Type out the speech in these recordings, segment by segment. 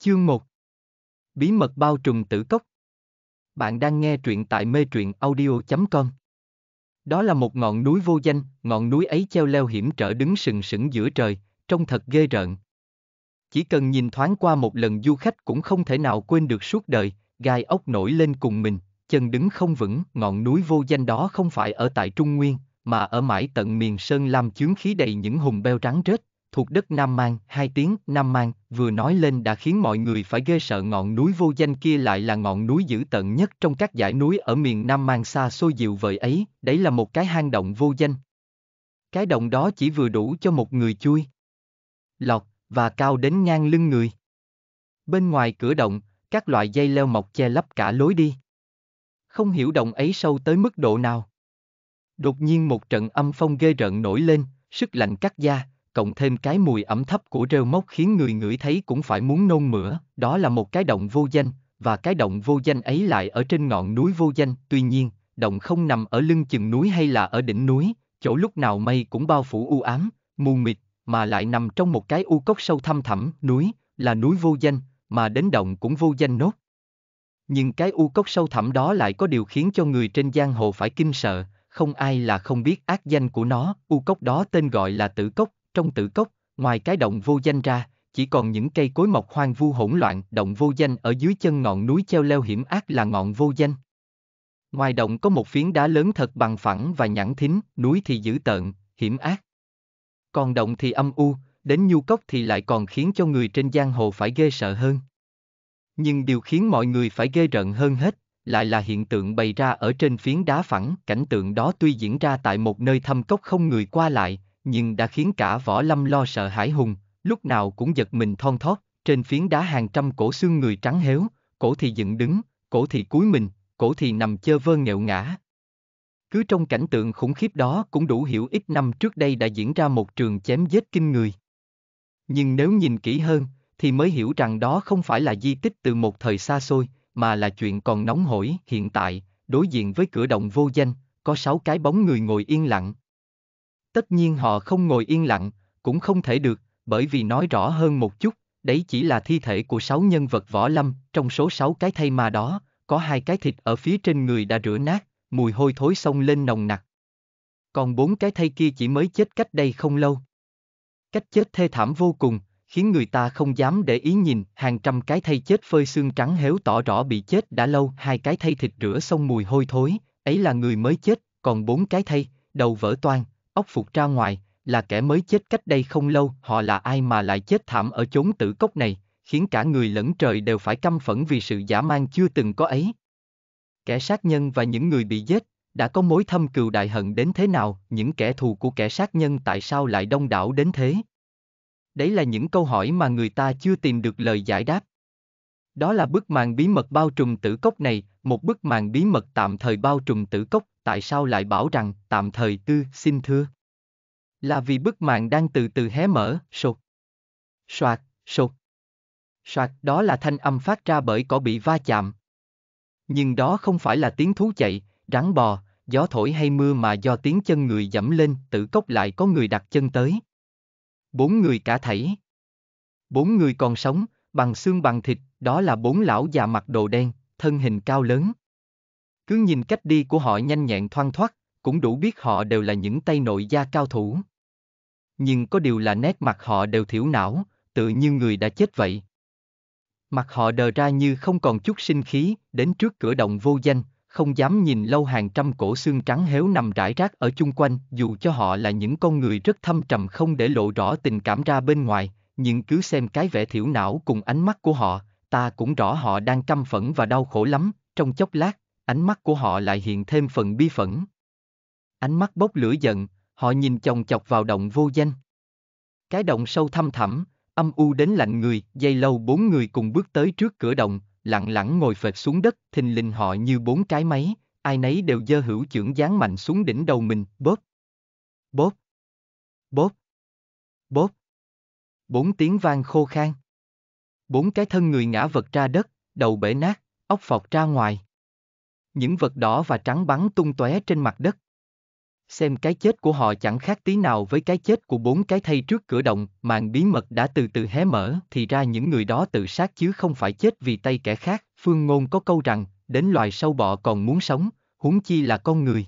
Chương 1 Bí mật bao trùm tử cốc Bạn đang nghe truyện tại mê truyện audio.com Đó là một ngọn núi vô danh, ngọn núi ấy treo leo hiểm trở đứng sừng sững giữa trời, trông thật ghê rợn. Chỉ cần nhìn thoáng qua một lần du khách cũng không thể nào quên được suốt đời, gai ốc nổi lên cùng mình, chân đứng không vững, ngọn núi vô danh đó không phải ở tại Trung Nguyên, mà ở mãi tận miền Sơn Lam chướng khí đầy những hùng beo trắng rết, thuộc đất Nam Mang, hai tiếng Nam Mang vừa nói lên đã khiến mọi người phải ghê sợ ngọn núi vô danh kia lại là ngọn núi dữ tận nhất trong các dãy núi ở miền Nam Mang xa xôi dịu vời ấy, đấy là một cái hang động vô danh. Cái động đó chỉ vừa đủ cho một người chui. Lọt, và cao đến ngang lưng người. Bên ngoài cửa động, các loại dây leo mọc che lấp cả lối đi. Không hiểu động ấy sâu tới mức độ nào. Đột nhiên một trận âm phong ghê rợn nổi lên, sức lạnh cắt da, cộng thêm cái mùi ẩm thấp của rêu mốc khiến người ngửi thấy cũng phải muốn nôn mửa, đó là một cái động vô danh, và cái động vô danh ấy lại ở trên ngọn núi vô danh, tuy nhiên, động không nằm ở lưng chừng núi hay là ở đỉnh núi, chỗ lúc nào mây cũng bao phủ u ám, mù mịt, mà lại nằm trong một cái u cốc sâu thăm thẳm, núi, là núi vô danh, mà đến động cũng vô danh nốt. Nhưng cái u cốc sâu thẳm đó lại có điều khiến cho người trên giang hồ phải kinh sợ, không ai là không biết ác danh của nó, u cốc đó tên gọi là tử cốc, trong tử cốc, ngoài cái động vô danh ra, chỉ còn những cây cối mọc hoang vu hỗn loạn, động vô danh ở dưới chân ngọn núi treo leo hiểm ác là ngọn vô danh. Ngoài động có một phiến đá lớn thật bằng phẳng và nhẵn thính, núi thì dữ tợn, hiểm ác. Còn động thì âm u, đến nhu cốc thì lại còn khiến cho người trên giang hồ phải ghê sợ hơn. Nhưng điều khiến mọi người phải ghê rợn hơn hết, lại là hiện tượng bày ra ở trên phiến đá phẳng, cảnh tượng đó tuy diễn ra tại một nơi thâm cốc không người qua lại, nhưng đã khiến cả võ lâm lo sợ hãi hùng, lúc nào cũng giật mình thon thót, trên phiến đá hàng trăm cổ xương người trắng héo, cổ thì dựng đứng, cổ thì cúi mình, cổ thì nằm chơ vơ nghẹo ngã. Cứ trong cảnh tượng khủng khiếp đó cũng đủ hiểu ít năm trước đây đã diễn ra một trường chém giết kinh người. Nhưng nếu nhìn kỹ hơn, thì mới hiểu rằng đó không phải là di tích từ một thời xa xôi, mà là chuyện còn nóng hổi hiện tại, đối diện với cửa động vô danh, có sáu cái bóng người ngồi yên lặng, Tất nhiên họ không ngồi yên lặng, cũng không thể được, bởi vì nói rõ hơn một chút, đấy chỉ là thi thể của sáu nhân vật võ lâm, trong số sáu cái thây ma đó, có hai cái thịt ở phía trên người đã rửa nát, mùi hôi thối xông lên nồng nặc. Còn bốn cái thây kia chỉ mới chết cách đây không lâu. Cách chết thê thảm vô cùng, khiến người ta không dám để ý nhìn, hàng trăm cái thây chết phơi xương trắng héo tỏ rõ bị chết đã lâu, hai cái thây thịt rửa xong mùi hôi thối, ấy là người mới chết, còn bốn cái thây, đầu vỡ toan, ốc phục ra ngoài, là kẻ mới chết cách đây không lâu, họ là ai mà lại chết thảm ở chốn tử cốc này, khiến cả người lẫn trời đều phải căm phẫn vì sự giả mang chưa từng có ấy. Kẻ sát nhân và những người bị giết, đã có mối thâm cừu đại hận đến thế nào, những kẻ thù của kẻ sát nhân tại sao lại đông đảo đến thế? Đấy là những câu hỏi mà người ta chưa tìm được lời giải đáp. Đó là bức màn bí mật bao trùm tử cốc này, một bức màn bí mật tạm thời bao trùm tử cốc, tại sao lại bảo rằng tạm thời tư xin thưa? Là vì bức màn đang từ từ hé mở, sột. Soạt, sột. Soạt, đó là thanh âm phát ra bởi cỏ bị va chạm. Nhưng đó không phải là tiếng thú chạy, rắn bò, gió thổi hay mưa mà do tiếng chân người dẫm lên, tử cốc lại có người đặt chân tới. Bốn người cả thảy. Bốn người còn sống, bằng xương bằng thịt, đó là bốn lão già mặc đồ đen, thân hình cao lớn. Cứ nhìn cách đi của họ nhanh nhẹn thoang thoát, cũng đủ biết họ đều là những tay nội gia cao thủ. Nhưng có điều là nét mặt họ đều thiểu não, tự như người đã chết vậy. Mặt họ đờ ra như không còn chút sinh khí, đến trước cửa động vô danh, không dám nhìn lâu hàng trăm cổ xương trắng héo nằm rải rác ở chung quanh, dù cho họ là những con người rất thâm trầm không để lộ rõ tình cảm ra bên ngoài, nhưng cứ xem cái vẻ thiểu não cùng ánh mắt của họ, ta cũng rõ họ đang căm phẫn và đau khổ lắm, trong chốc lát, ánh mắt của họ lại hiện thêm phần bi phẫn. Ánh mắt bốc lửa giận, họ nhìn chồng chọc vào động vô danh. Cái động sâu thăm thẳm, âm u đến lạnh người, dây lâu bốn người cùng bước tới trước cửa động, lặng lặng ngồi phệt xuống đất, thình lình họ như bốn trái máy, ai nấy đều dơ hữu trưởng dán mạnh xuống đỉnh đầu mình, bóp. Bóp. Bóp. Bóp. Bốn tiếng vang khô khan. Bốn cái thân người ngã vật ra đất, đầu bể nát, ốc phọc ra ngoài. Những vật đỏ và trắng bắn tung tóe trên mặt đất. Xem cái chết của họ chẳng khác tí nào với cái chết của bốn cái thây trước cửa động, màn bí mật đã từ từ hé mở, thì ra những người đó tự sát chứ không phải chết vì tay kẻ khác. Phương Ngôn có câu rằng, đến loài sâu bọ còn muốn sống, huống chi là con người.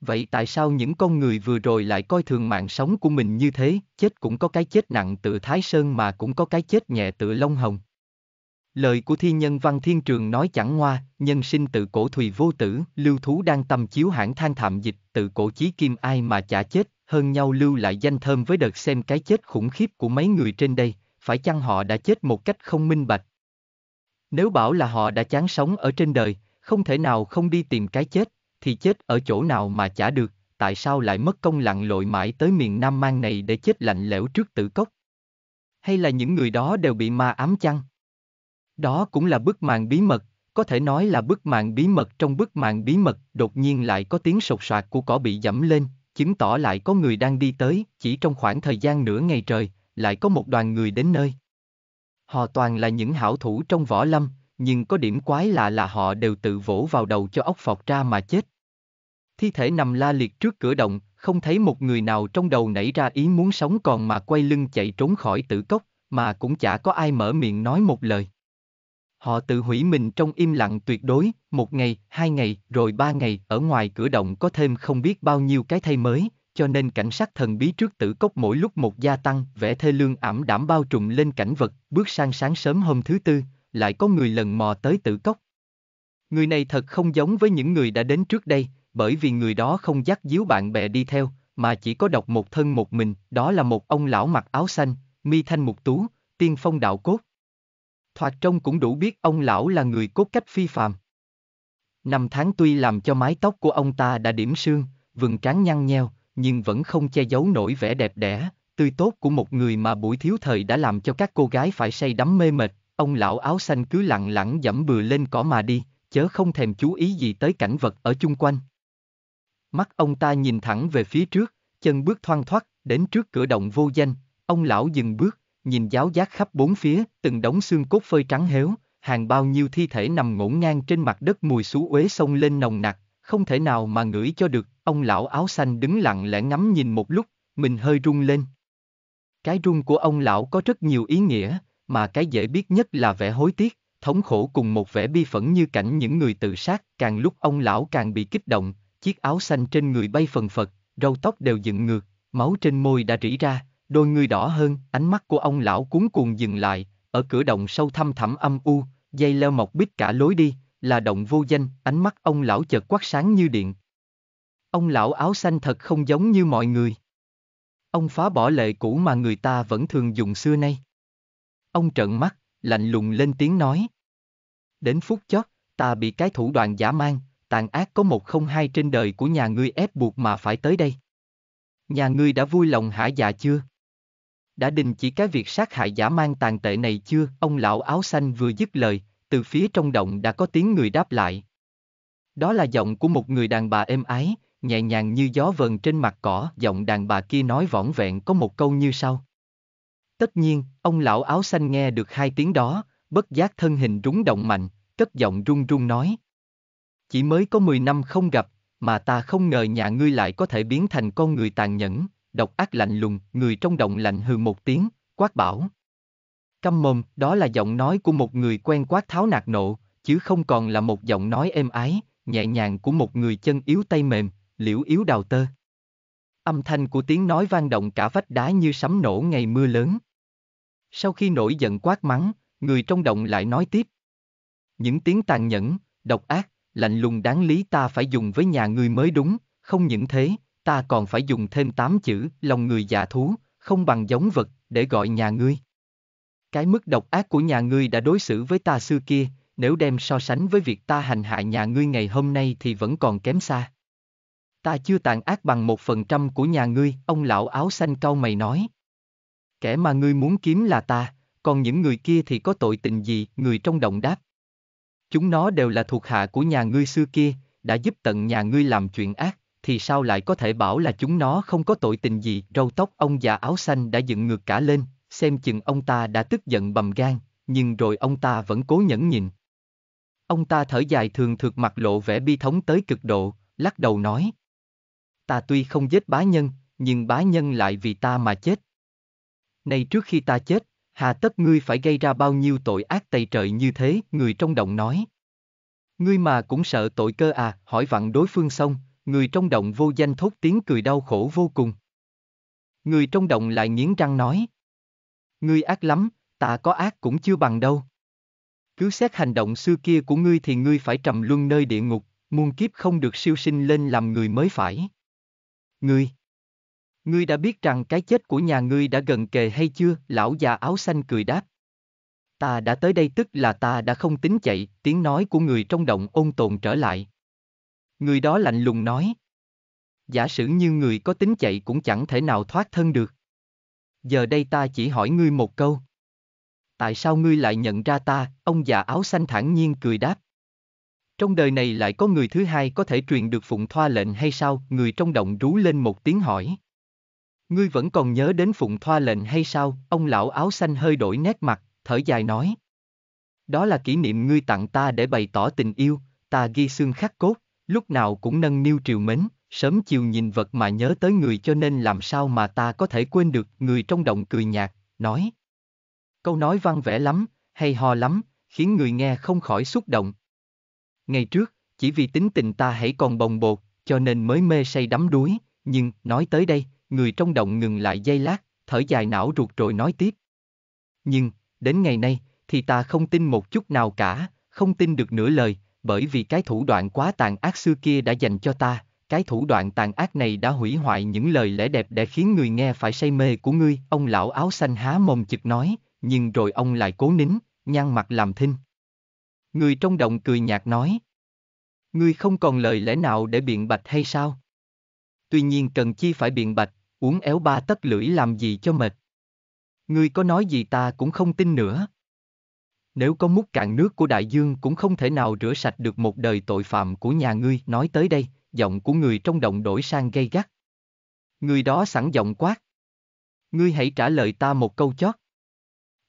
Vậy tại sao những con người vừa rồi lại coi thường mạng sống của mình như thế, chết cũng có cái chết nặng tự Thái Sơn mà cũng có cái chết nhẹ tự Long Hồng? Lời của thi nhân văn thiên trường nói chẳng hoa, nhân sinh tự cổ thùy vô tử, lưu thú đang tâm chiếu hãng than thạm dịch, tự cổ chí kim ai mà chả chết, hơn nhau lưu lại danh thơm với đợt xem cái chết khủng khiếp của mấy người trên đây, phải chăng họ đã chết một cách không minh bạch? Nếu bảo là họ đã chán sống ở trên đời, không thể nào không đi tìm cái chết, thì chết ở chỗ nào mà chả được, tại sao lại mất công lặn lội mãi tới miền Nam Mang này để chết lạnh lẽo trước tử cốc? Hay là những người đó đều bị ma ám chăng? Đó cũng là bức màn bí mật, có thể nói là bức màn bí mật trong bức màn bí mật đột nhiên lại có tiếng sột soạt của cỏ bị dẫm lên, chứng tỏ lại có người đang đi tới, chỉ trong khoảng thời gian nửa ngày trời, lại có một đoàn người đến nơi. Họ toàn là những hảo thủ trong võ lâm, nhưng có điểm quái lạ là họ đều tự vỗ vào đầu cho ốc phọc ra mà chết. Thi thể nằm la liệt trước cửa động, không thấy một người nào trong đầu nảy ra ý muốn sống còn mà quay lưng chạy trốn khỏi tử cốc, mà cũng chả có ai mở miệng nói một lời. Họ tự hủy mình trong im lặng tuyệt đối, một ngày, hai ngày, rồi ba ngày, ở ngoài cửa động có thêm không biết bao nhiêu cái thay mới, cho nên cảnh sát thần bí trước tử cốc mỗi lúc một gia tăng, vẻ thê lương ảm đảm bao trùm lên cảnh vật, bước sang sáng sớm hôm thứ tư, lại có người lần mò tới tử cốc. Người này thật không giống với những người đã đến trước đây, bởi vì người đó không dắt díu bạn bè đi theo, mà chỉ có độc một thân một mình, đó là một ông lão mặc áo xanh, mi thanh mục tú, tiên phong đạo cốt. Thoạt trông cũng đủ biết ông lão là người cốt cách phi phàm. Năm tháng tuy làm cho mái tóc của ông ta đã điểm sương, vừng trán nhăn nheo, nhưng vẫn không che giấu nổi vẻ đẹp đẽ, tươi tốt của một người mà buổi thiếu thời đã làm cho các cô gái phải say đắm mê mệt, Ông lão áo xanh cứ lặng lặng dẫm bừa lên cỏ mà đi, chớ không thèm chú ý gì tới cảnh vật ở chung quanh. Mắt ông ta nhìn thẳng về phía trước, chân bước thoang thoát, đến trước cửa động vô danh, ông lão dừng bước, nhìn giáo giác khắp bốn phía, từng đống xương cốt phơi trắng héo, hàng bao nhiêu thi thể nằm ngổn ngang trên mặt đất mùi xú uế sông lên nồng nặc, không thể nào mà ngửi cho được, ông lão áo xanh đứng lặng lẽ ngắm nhìn một lúc, mình hơi run lên. Cái run của ông lão có rất nhiều ý nghĩa, mà cái dễ biết nhất là vẻ hối tiếc, thống khổ cùng một vẻ bi phẫn như cảnh những người tự sát, càng lúc ông lão càng bị kích động, chiếc áo xanh trên người bay phần phật, râu tóc đều dựng ngược, máu trên môi đã rỉ ra, đôi người đỏ hơn, ánh mắt của ông lão cuốn cuồng dừng lại, ở cửa động sâu thăm thẳm âm u, dây leo mọc bít cả lối đi, là động vô danh, ánh mắt ông lão chợt quát sáng như điện. Ông lão áo xanh thật không giống như mọi người. Ông phá bỏ lệ cũ mà người ta vẫn thường dùng xưa nay. Ông trợn mắt, lạnh lùng lên tiếng nói. Đến phút chót, ta bị cái thủ đoạn giả mang, tàn ác có một không hai trên đời của nhà ngươi ép buộc mà phải tới đây. Nhà ngươi đã vui lòng hả già chưa? Đã đình chỉ cái việc sát hại giả mang tàn tệ này chưa? Ông lão áo xanh vừa dứt lời, từ phía trong động đã có tiếng người đáp lại. Đó là giọng của một người đàn bà êm ái, nhẹ nhàng như gió vờn trên mặt cỏ. Giọng đàn bà kia nói võng vẹn có một câu như sau. Tất nhiên, ông lão áo xanh nghe được hai tiếng đó, bất giác thân hình rúng động mạnh, cất giọng run run nói. Chỉ mới có 10 năm không gặp, mà ta không ngờ nhà ngươi lại có thể biến thành con người tàn nhẫn, độc ác lạnh lùng, người trong động lạnh hừ một tiếng, quát bảo. Căm mồm, đó là giọng nói của một người quen quát tháo nạt nộ, chứ không còn là một giọng nói êm ái, nhẹ nhàng của một người chân yếu tay mềm, liễu yếu đào tơ. Âm thanh của tiếng nói vang động cả vách đá như sấm nổ ngày mưa lớn. Sau khi nổi giận quát mắng, người trong động lại nói tiếp. Những tiếng tàn nhẫn, độc ác, lạnh lùng đáng lý ta phải dùng với nhà ngươi mới đúng, không những thế, ta còn phải dùng thêm tám chữ lòng người dạ thú, không bằng giống vật, để gọi nhà ngươi. Cái mức độc ác của nhà ngươi đã đối xử với ta xưa kia, nếu đem so sánh với việc ta hành hạ nhà ngươi ngày hôm nay thì vẫn còn kém xa. Ta chưa tàn ác bằng một phần trăm của nhà ngươi, ông lão áo xanh cau mày nói kẻ mà ngươi muốn kiếm là ta, còn những người kia thì có tội tình gì, người trong động đáp. Chúng nó đều là thuộc hạ của nhà ngươi xưa kia, đã giúp tận nhà ngươi làm chuyện ác, thì sao lại có thể bảo là chúng nó không có tội tình gì, râu tóc ông già áo xanh đã dựng ngược cả lên, xem chừng ông ta đã tức giận bầm gan, nhưng rồi ông ta vẫn cố nhẫn nhịn. Ông ta thở dài thường thực mặt lộ vẻ bi thống tới cực độ, lắc đầu nói. Ta tuy không giết bá nhân, nhưng bá nhân lại vì ta mà chết, Nay trước khi ta chết, hà tất ngươi phải gây ra bao nhiêu tội ác tày trời như thế, người trong động nói. Ngươi mà cũng sợ tội cơ à, hỏi vặn đối phương xong, người trong động vô danh thốt tiếng cười đau khổ vô cùng. Người trong động lại nghiến răng nói. Ngươi ác lắm, ta có ác cũng chưa bằng đâu. Cứ xét hành động xưa kia của ngươi thì ngươi phải trầm luân nơi địa ngục, muôn kiếp không được siêu sinh lên làm người mới phải. Ngươi! Ngươi đã biết rằng cái chết của nhà ngươi đã gần kề hay chưa? Lão già áo xanh cười đáp. Ta đã tới đây tức là ta đã không tính chạy, tiếng nói của người trong động ôn tồn trở lại. Người đó lạnh lùng nói. Giả sử như người có tính chạy cũng chẳng thể nào thoát thân được. Giờ đây ta chỉ hỏi ngươi một câu. Tại sao ngươi lại nhận ra ta, ông già áo xanh thản nhiên cười đáp. Trong đời này lại có người thứ hai có thể truyền được phụng thoa lệnh hay sao, người trong động rú lên một tiếng hỏi. Ngươi vẫn còn nhớ đến phụng thoa lệnh hay sao? Ông lão áo xanh hơi đổi nét mặt, thở dài nói. Đó là kỷ niệm ngươi tặng ta để bày tỏ tình yêu, ta ghi xương khắc cốt, lúc nào cũng nâng niu triều mến, sớm chiều nhìn vật mà nhớ tới người cho nên làm sao mà ta có thể quên được người trong động cười nhạt, nói. Câu nói văn vẻ lắm, hay ho lắm, khiến người nghe không khỏi xúc động. Ngày trước, chỉ vì tính tình ta hãy còn bồng bột, cho nên mới mê say đắm đuối, nhưng, nói tới đây, người trong động ngừng lại giây lát, thở dài não ruột rồi nói tiếp. Nhưng, đến ngày nay, thì ta không tin một chút nào cả, không tin được nửa lời, bởi vì cái thủ đoạn quá tàn ác xưa kia đã dành cho ta, cái thủ đoạn tàn ác này đã hủy hoại những lời lẽ đẹp để khiến người nghe phải say mê của ngươi. Ông lão áo xanh há mồm chực nói, nhưng rồi ông lại cố nín, nhăn mặt làm thinh. Người trong động cười nhạt nói. Ngươi không còn lời lẽ nào để biện bạch hay sao? tuy nhiên cần chi phải biện bạch, uống éo ba tất lưỡi làm gì cho mệt. Ngươi có nói gì ta cũng không tin nữa. Nếu có múc cạn nước của đại dương cũng không thể nào rửa sạch được một đời tội phạm của nhà ngươi nói tới đây, giọng của người trong động đổi sang gây gắt. Người đó sẵn giọng quát. Ngươi hãy trả lời ta một câu chót.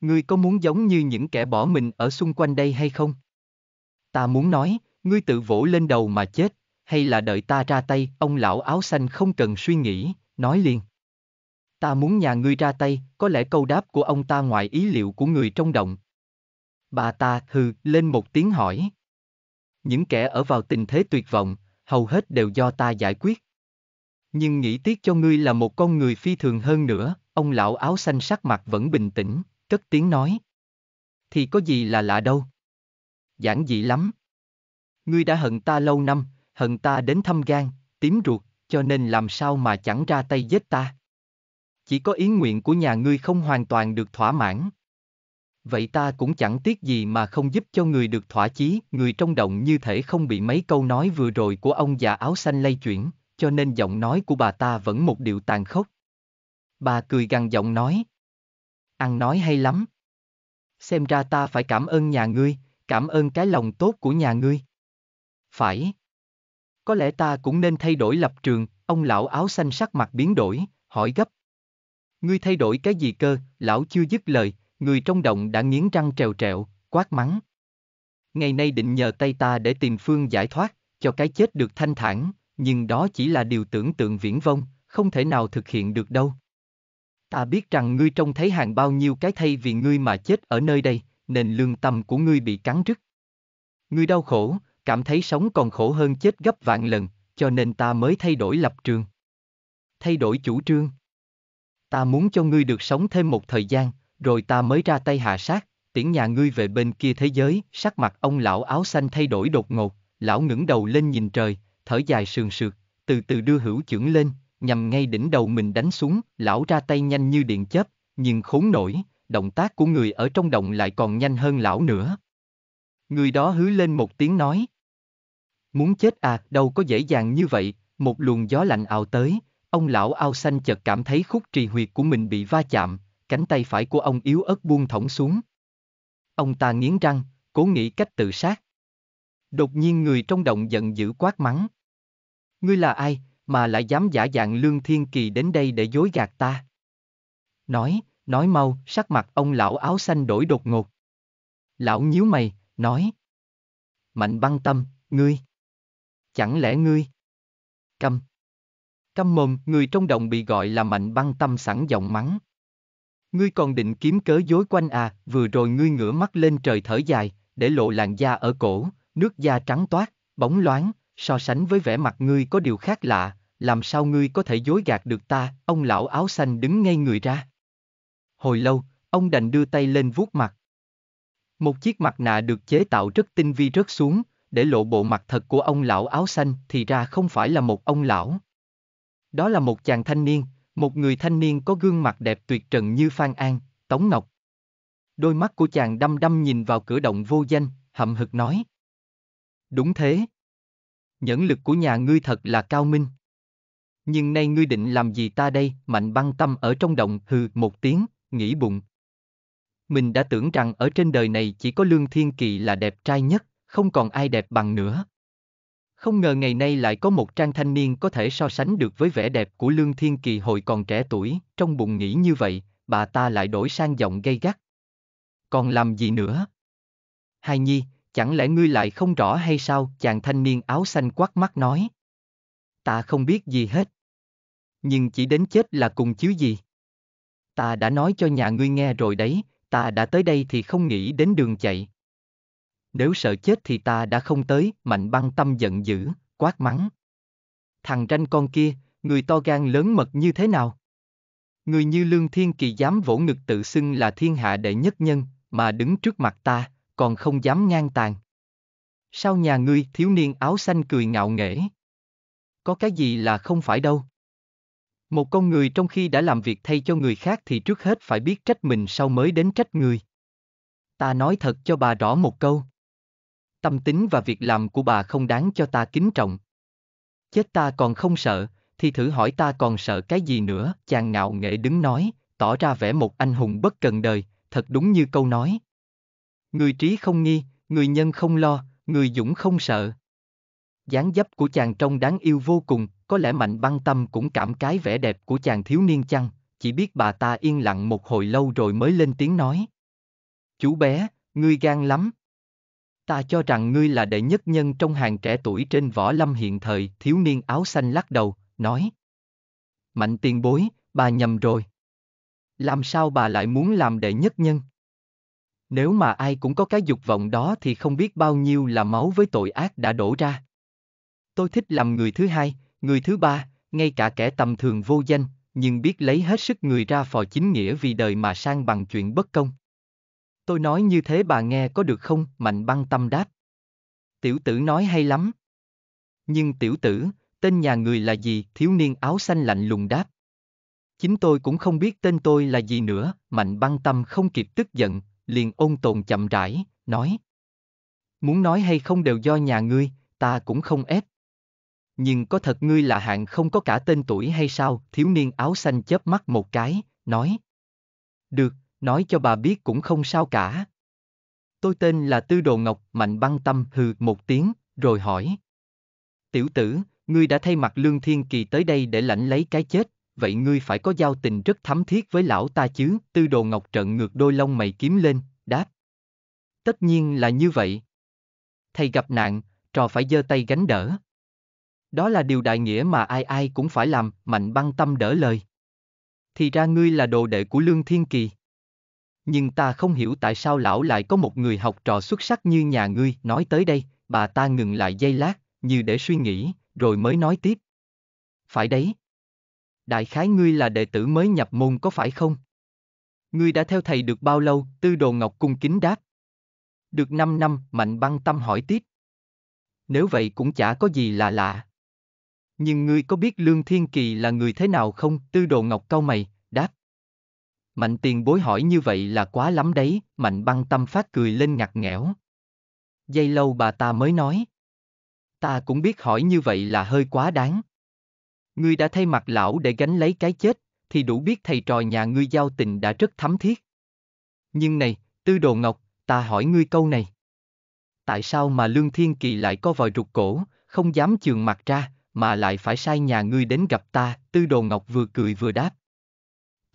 Ngươi có muốn giống như những kẻ bỏ mình ở xung quanh đây hay không? Ta muốn nói, ngươi tự vỗ lên đầu mà chết, hay là đợi ta ra tay, ông lão áo xanh không cần suy nghĩ, nói liền. Ta muốn nhà ngươi ra tay, có lẽ câu đáp của ông ta ngoài ý liệu của người trong động. Bà ta hừ lên một tiếng hỏi. Những kẻ ở vào tình thế tuyệt vọng, hầu hết đều do ta giải quyết. Nhưng nghĩ tiếc cho ngươi là một con người phi thường hơn nữa, ông lão áo xanh sắc mặt vẫn bình tĩnh, cất tiếng nói. Thì có gì là lạ đâu. Giản dị lắm. Ngươi đã hận ta lâu năm, hận ta đến thăm gan, tím ruột, cho nên làm sao mà chẳng ra tay giết ta. Chỉ có ý nguyện của nhà ngươi không hoàn toàn được thỏa mãn. Vậy ta cũng chẳng tiếc gì mà không giúp cho người được thỏa chí, người trong động như thể không bị mấy câu nói vừa rồi của ông già áo xanh lay chuyển, cho nên giọng nói của bà ta vẫn một điệu tàn khốc. Bà cười gằn giọng nói. Ăn nói hay lắm. Xem ra ta phải cảm ơn nhà ngươi, cảm ơn cái lòng tốt của nhà ngươi. Phải. Có lẽ ta cũng nên thay đổi lập trường, ông lão áo xanh sắc mặt biến đổi, hỏi gấp. Ngươi thay đổi cái gì cơ, lão chưa dứt lời, người trong động đã nghiến răng trèo trẹo, quát mắng. Ngày nay định nhờ tay ta để tìm phương giải thoát, cho cái chết được thanh thản, nhưng đó chỉ là điều tưởng tượng viễn vông, không thể nào thực hiện được đâu. Ta biết rằng ngươi trông thấy hàng bao nhiêu cái thay vì ngươi mà chết ở nơi đây, nên lương tâm của ngươi bị cắn rứt. Ngươi đau khổ, cảm thấy sống còn khổ hơn chết gấp vạn lần, cho nên ta mới thay đổi lập trường. Thay đổi chủ trương. Ta muốn cho ngươi được sống thêm một thời gian, rồi ta mới ra tay hạ sát, tiễn nhà ngươi về bên kia thế giới, sắc mặt ông lão áo xanh thay đổi đột ngột, lão ngẩng đầu lên nhìn trời, thở dài sườn sượt, từ từ đưa hữu chưởng lên, nhằm ngay đỉnh đầu mình đánh xuống, lão ra tay nhanh như điện chớp, nhưng khốn nổi, động tác của người ở trong động lại còn nhanh hơn lão nữa. Người đó hứ lên một tiếng nói. Muốn chết à, đâu có dễ dàng như vậy, một luồng gió lạnh ào tới, ông lão ao xanh chợt cảm thấy khúc trì huyệt của mình bị va chạm, cánh tay phải của ông yếu ớt buông thõng xuống. Ông ta nghiến răng, cố nghĩ cách tự sát. Đột nhiên người trong động giận dữ quát mắng. Ngươi là ai, mà lại dám giả dạng lương thiên kỳ đến đây để dối gạt ta? Nói, nói mau, sắc mặt ông lão áo xanh đổi đột ngột. Lão nhíu mày, nói. Mạnh băng tâm, ngươi. Chẳng lẽ ngươi? Câm. Câm mồm, người trong đồng bị gọi là mạnh băng tâm sẵn giọng mắng. Ngươi còn định kiếm cớ dối quanh à, vừa rồi ngươi ngửa mắt lên trời thở dài, để lộ làn da ở cổ, nước da trắng toát, bóng loáng, so sánh với vẻ mặt ngươi có điều khác lạ, làm sao ngươi có thể dối gạt được ta, ông lão áo xanh đứng ngay người ra. Hồi lâu, ông đành đưa tay lên vuốt mặt. Một chiếc mặt nạ được chế tạo rất tinh vi rớt xuống, để lộ bộ mặt thật của ông lão áo xanh thì ra không phải là một ông lão. Đó là một chàng thanh niên, một người thanh niên có gương mặt đẹp tuyệt trần như Phan An, Tống Ngọc. Đôi mắt của chàng đăm đăm nhìn vào cửa động vô danh, hậm hực nói. Đúng thế. Nhẫn lực của nhà ngươi thật là cao minh. Nhưng nay ngươi định làm gì ta đây, mạnh băng tâm ở trong động hừ một tiếng, nghĩ bụng. Mình đã tưởng rằng ở trên đời này chỉ có Lương Thiên Kỳ là đẹp trai nhất, không còn ai đẹp bằng nữa. Không ngờ ngày nay lại có một trang thanh niên có thể so sánh được với vẻ đẹp của Lương Thiên Kỳ hồi còn trẻ tuổi, trong bụng nghĩ như vậy, bà ta lại đổi sang giọng gay gắt. Còn làm gì nữa? Hai nhi, chẳng lẽ ngươi lại không rõ hay sao? Chàng thanh niên áo xanh quắc mắt nói. Ta không biết gì hết. Nhưng chỉ đến chết là cùng chứ gì. Ta đã nói cho nhà ngươi nghe rồi đấy, ta đã tới đây thì không nghĩ đến đường chạy nếu sợ chết thì ta đã không tới, mạnh băng tâm giận dữ, quát mắng. Thằng ranh con kia, người to gan lớn mật như thế nào? Người như Lương Thiên Kỳ dám vỗ ngực tự xưng là thiên hạ đệ nhất nhân, mà đứng trước mặt ta, còn không dám ngang tàn. Sao nhà ngươi thiếu niên áo xanh cười ngạo nghễ? Có cái gì là không phải đâu. Một con người trong khi đã làm việc thay cho người khác thì trước hết phải biết trách mình sau mới đến trách người. Ta nói thật cho bà rõ một câu tâm tính và việc làm của bà không đáng cho ta kính trọng. Chết ta còn không sợ, thì thử hỏi ta còn sợ cái gì nữa, chàng ngạo nghệ đứng nói, tỏ ra vẻ một anh hùng bất cần đời, thật đúng như câu nói. Người trí không nghi, người nhân không lo, người dũng không sợ. dáng dấp của chàng trông đáng yêu vô cùng, có lẽ mạnh băng tâm cũng cảm cái vẻ đẹp của chàng thiếu niên chăng, chỉ biết bà ta yên lặng một hồi lâu rồi mới lên tiếng nói. Chú bé, ngươi gan lắm. Ta cho rằng ngươi là đệ nhất nhân trong hàng trẻ tuổi trên võ lâm hiện thời, thiếu niên áo xanh lắc đầu, nói. Mạnh tiền bối, bà nhầm rồi. Làm sao bà lại muốn làm đệ nhất nhân? Nếu mà ai cũng có cái dục vọng đó thì không biết bao nhiêu là máu với tội ác đã đổ ra. Tôi thích làm người thứ hai, người thứ ba, ngay cả kẻ tầm thường vô danh, nhưng biết lấy hết sức người ra phò chính nghĩa vì đời mà sang bằng chuyện bất công. Tôi nói như thế bà nghe có được không? Mạnh băng tâm đáp. Tiểu tử nói hay lắm. Nhưng tiểu tử, tên nhà người là gì? Thiếu niên áo xanh lạnh lùng đáp. Chính tôi cũng không biết tên tôi là gì nữa, mạnh băng tâm không kịp tức giận, liền ôn tồn chậm rãi, nói. Muốn nói hay không đều do nhà ngươi, ta cũng không ép. Nhưng có thật ngươi là hạng không có cả tên tuổi hay sao? Thiếu niên áo xanh chớp mắt một cái, nói. Được, nói cho bà biết cũng không sao cả. Tôi tên là Tư Đồ Ngọc, Mạnh Băng Tâm hừ một tiếng, rồi hỏi. Tiểu tử, ngươi đã thay mặt Lương Thiên Kỳ tới đây để lãnh lấy cái chết, vậy ngươi phải có giao tình rất thắm thiết với lão ta chứ, Tư Đồ Ngọc trợn ngược đôi lông mày kiếm lên, đáp. Tất nhiên là như vậy. Thầy gặp nạn, trò phải giơ tay gánh đỡ. Đó là điều đại nghĩa mà ai ai cũng phải làm, Mạnh Băng Tâm đỡ lời. Thì ra ngươi là đồ đệ của Lương Thiên Kỳ nhưng ta không hiểu tại sao lão lại có một người học trò xuất sắc như nhà ngươi. Nói tới đây, bà ta ngừng lại giây lát, như để suy nghĩ, rồi mới nói tiếp. Phải đấy. Đại khái ngươi là đệ tử mới nhập môn có phải không? Ngươi đã theo thầy được bao lâu? Tư đồ ngọc cung kính đáp. Được năm năm, Mạnh băng tâm hỏi tiếp. Nếu vậy cũng chả có gì là lạ. Nhưng ngươi có biết Lương Thiên Kỳ là người thế nào không? Tư đồ ngọc cau mày, đáp, Mạnh tiền bối hỏi như vậy là quá lắm đấy, mạnh băng tâm phát cười lên ngặt nghẽo. Dây lâu bà ta mới nói. Ta cũng biết hỏi như vậy là hơi quá đáng. Ngươi đã thay mặt lão để gánh lấy cái chết, thì đủ biết thầy trò nhà ngươi giao tình đã rất thấm thiết. Nhưng này, tư đồ ngọc, ta hỏi ngươi câu này. Tại sao mà Lương Thiên Kỳ lại có vòi rụt cổ, không dám trường mặt ra, mà lại phải sai nhà ngươi đến gặp ta, tư đồ ngọc vừa cười vừa đáp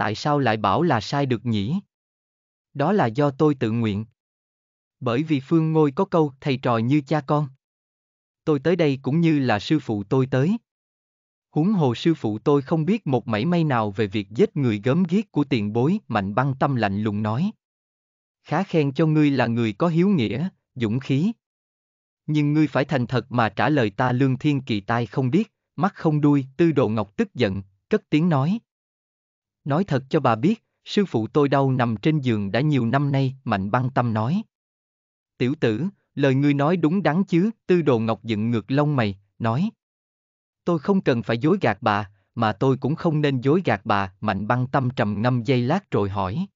tại sao lại bảo là sai được nhỉ? Đó là do tôi tự nguyện. Bởi vì Phương Ngôi có câu thầy trò như cha con. Tôi tới đây cũng như là sư phụ tôi tới. Huống hồ sư phụ tôi không biết một mảy may nào về việc giết người gớm ghiếc của tiền bối, mạnh băng tâm lạnh lùng nói. Khá khen cho ngươi là người có hiếu nghĩa, dũng khí. Nhưng ngươi phải thành thật mà trả lời ta lương thiên kỳ tai không biết, mắt không đuôi, tư độ ngọc tức giận, cất tiếng nói. Nói thật cho bà biết, sư phụ tôi đau nằm trên giường đã nhiều năm nay, Mạnh băng tâm nói. Tiểu tử, lời ngươi nói đúng đắn chứ, tư đồ ngọc dựng ngược lông mày, nói. Tôi không cần phải dối gạt bà, mà tôi cũng không nên dối gạt bà, Mạnh băng tâm trầm ngâm giây lát rồi hỏi.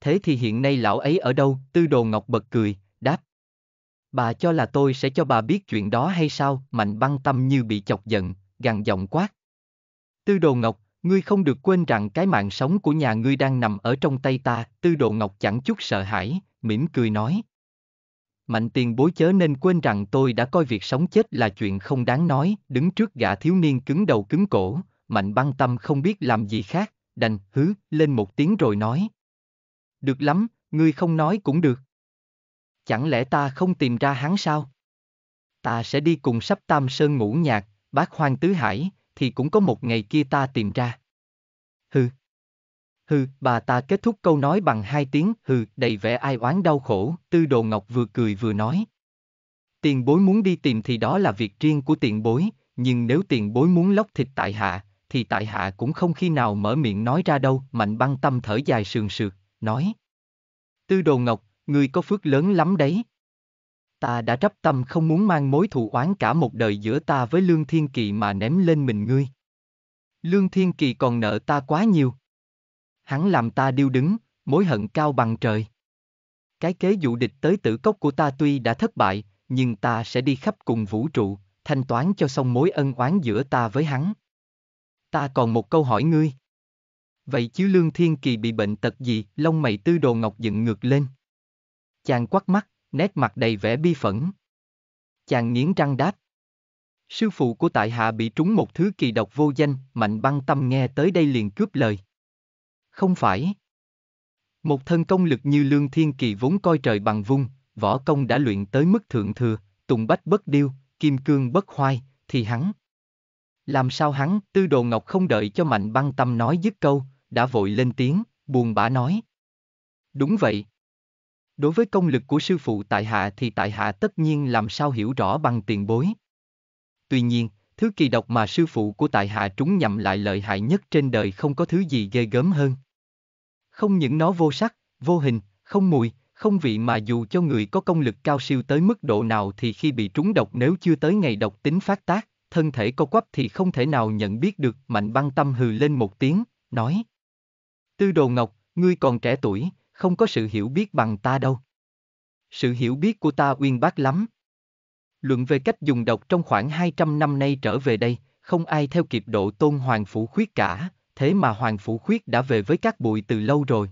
Thế thì hiện nay lão ấy ở đâu, tư đồ ngọc bật cười, đáp. Bà cho là tôi sẽ cho bà biết chuyện đó hay sao, Mạnh băng tâm như bị chọc giận, gằn giọng quát. Tư đồ ngọc, Ngươi không được quên rằng cái mạng sống của nhà ngươi đang nằm ở trong tay ta, tư độ ngọc chẳng chút sợ hãi, mỉm cười nói. Mạnh tiền bối chớ nên quên rằng tôi đã coi việc sống chết là chuyện không đáng nói, đứng trước gã thiếu niên cứng đầu cứng cổ, mạnh băng tâm không biết làm gì khác, đành hứ lên một tiếng rồi nói. Được lắm, ngươi không nói cũng được. Chẳng lẽ ta không tìm ra hắn sao? Ta sẽ đi cùng sắp tam sơn ngũ nhạc, bác hoang tứ hải, thì cũng có một ngày kia ta tìm ra. Hừ. Hừ, bà ta kết thúc câu nói bằng hai tiếng hừ đầy vẻ ai oán đau khổ, tư đồ ngọc vừa cười vừa nói. Tiền bối muốn đi tìm thì đó là việc riêng của tiền bối, nhưng nếu tiền bối muốn lóc thịt tại hạ, thì tại hạ cũng không khi nào mở miệng nói ra đâu, mạnh băng tâm thở dài sườn sượt, nói. Tư đồ ngọc, người có phước lớn lắm đấy. Ta đã rắp tâm không muốn mang mối thù oán cả một đời giữa ta với Lương Thiên Kỳ mà ném lên mình ngươi. Lương Thiên Kỳ còn nợ ta quá nhiều. Hắn làm ta điêu đứng, mối hận cao bằng trời. Cái kế dụ địch tới tử cốc của ta tuy đã thất bại, nhưng ta sẽ đi khắp cùng vũ trụ, thanh toán cho xong mối ân oán giữa ta với hắn. Ta còn một câu hỏi ngươi. Vậy chứ Lương Thiên Kỳ bị bệnh tật gì, lông mày tư đồ ngọc dựng ngược lên. Chàng quắc mắt nét mặt đầy vẻ bi phẫn. Chàng nghiến răng đáp. Sư phụ của tại hạ bị trúng một thứ kỳ độc vô danh, mạnh băng tâm nghe tới đây liền cướp lời. Không phải. Một thân công lực như lương thiên kỳ vốn coi trời bằng vung, võ công đã luyện tới mức thượng thừa, tùng bách bất điêu, kim cương bất hoai, thì hắn. Làm sao hắn, tư đồ ngọc không đợi cho mạnh băng tâm nói dứt câu, đã vội lên tiếng, buồn bã nói. Đúng vậy, Đối với công lực của sư phụ tại hạ thì tại hạ tất nhiên làm sao hiểu rõ bằng tiền bối. Tuy nhiên, thứ kỳ độc mà sư phụ của tại hạ trúng nhầm lại lợi hại nhất trên đời không có thứ gì ghê gớm hơn. Không những nó vô sắc, vô hình, không mùi, không vị mà dù cho người có công lực cao siêu tới mức độ nào thì khi bị trúng độc nếu chưa tới ngày độc tính phát tác, thân thể co quắp thì không thể nào nhận biết được mạnh băng tâm hừ lên một tiếng, nói. Tư đồ ngọc, ngươi còn trẻ tuổi, không có sự hiểu biết bằng ta đâu. Sự hiểu biết của ta uyên bác lắm. Luận về cách dùng độc trong khoảng 200 năm nay trở về đây, không ai theo kịp độ tôn Hoàng Phủ Khuyết cả, thế mà Hoàng Phủ Khuyết đã về với các bụi từ lâu rồi.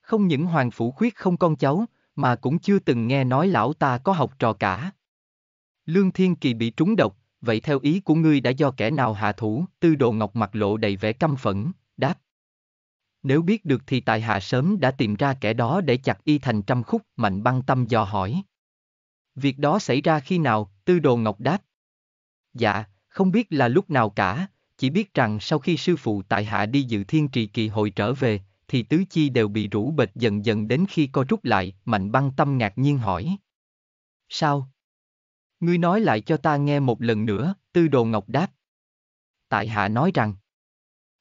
Không những Hoàng Phủ Khuyết không con cháu, mà cũng chưa từng nghe nói lão ta có học trò cả. Lương Thiên Kỳ bị trúng độc, vậy theo ý của ngươi đã do kẻ nào hạ thủ, tư đồ ngọc mặt lộ đầy vẻ căm phẫn, đáp. Nếu biết được thì tại hạ sớm đã tìm ra kẻ đó để chặt y thành trăm khúc, mạnh băng tâm dò hỏi. Việc đó xảy ra khi nào, tư đồ ngọc đáp. Dạ, không biết là lúc nào cả, chỉ biết rằng sau khi sư phụ tại hạ đi dự thiên trì kỳ hội trở về, thì tứ chi đều bị rũ bệt dần dần đến khi co rút lại, mạnh băng tâm ngạc nhiên hỏi. Sao? Ngươi nói lại cho ta nghe một lần nữa, tư đồ ngọc đáp. Tại hạ nói rằng,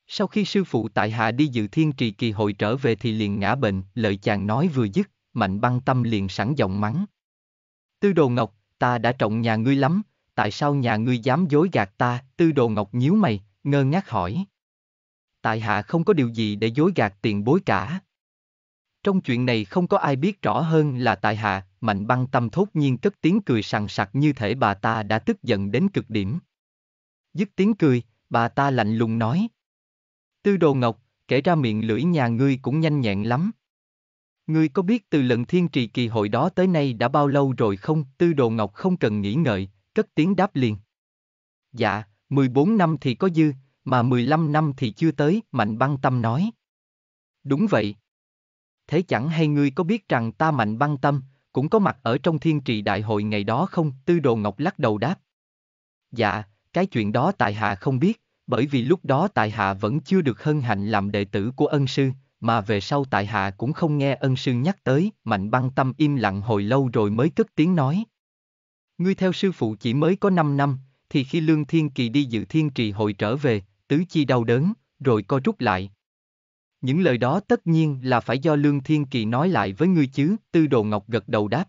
sau khi sư phụ tại hạ đi dự thiên trì kỳ hội trở về thì liền ngã bệnh, lời chàng nói vừa dứt, mạnh băng tâm liền sẵn giọng mắng. Tư đồ ngọc, ta đã trọng nhà ngươi lắm, tại sao nhà ngươi dám dối gạt ta, tư đồ ngọc nhíu mày, ngơ ngác hỏi. Tại hạ không có điều gì để dối gạt tiền bối cả. Trong chuyện này không có ai biết rõ hơn là tại hạ, mạnh băng tâm thốt nhiên cất tiếng cười sằng sặc như thể bà ta đã tức giận đến cực điểm. Dứt tiếng cười, bà ta lạnh lùng nói, Tư đồ ngọc, kể ra miệng lưỡi nhà ngươi cũng nhanh nhẹn lắm. Ngươi có biết từ lần thiên trì kỳ hội đó tới nay đã bao lâu rồi không? Tư đồ ngọc không cần nghĩ ngợi, cất tiếng đáp liền. Dạ, 14 năm thì có dư, mà 15 năm thì chưa tới, Mạnh Băng Tâm nói. Đúng vậy. Thế chẳng hay ngươi có biết rằng ta Mạnh Băng Tâm, cũng có mặt ở trong thiên trì đại hội ngày đó không? Tư Đồ Ngọc lắc đầu đáp. Dạ, cái chuyện đó tại hạ không biết bởi vì lúc đó tại hạ vẫn chưa được hân hạnh làm đệ tử của ân sư, mà về sau tại hạ cũng không nghe ân sư nhắc tới, mạnh băng tâm im lặng hồi lâu rồi mới cất tiếng nói. Ngươi theo sư phụ chỉ mới có 5 năm, thì khi Lương Thiên Kỳ đi dự thiên trì hội trở về, tứ chi đau đớn, rồi co rút lại. Những lời đó tất nhiên là phải do Lương Thiên Kỳ nói lại với ngươi chứ, tư đồ ngọc gật đầu đáp.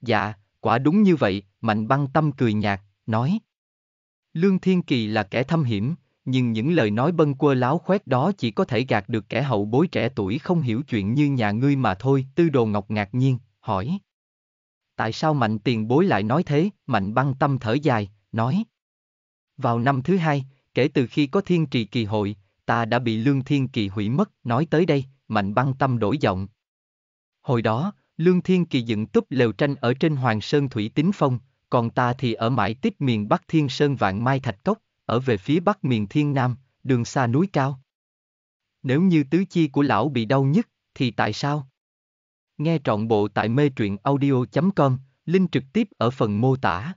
Dạ, quả đúng như vậy, mạnh băng tâm cười nhạt, nói. Lương Thiên Kỳ là kẻ thâm hiểm, nhưng những lời nói bâng quơ láo khoét đó chỉ có thể gạt được kẻ hậu bối trẻ tuổi không hiểu chuyện như nhà ngươi mà thôi. Tư đồ ngọc ngạc nhiên, hỏi. Tại sao mạnh tiền bối lại nói thế? Mạnh băng tâm thở dài, nói. Vào năm thứ hai, kể từ khi có thiên trì kỳ hội, ta đã bị lương thiên kỳ hủy mất. Nói tới đây, mạnh băng tâm đổi giọng. Hồi đó, lương thiên kỳ dựng túp lều tranh ở trên hoàng sơn thủy tín phong, còn ta thì ở mãi tiếp miền Bắc Thiên Sơn Vạn Mai Thạch Cốc, ở về phía Bắc miền Thiên Nam, đường xa núi cao. Nếu như tứ chi của lão bị đau nhất, thì tại sao? Nghe trọn bộ tại mê truyện audio.com, link trực tiếp ở phần mô tả.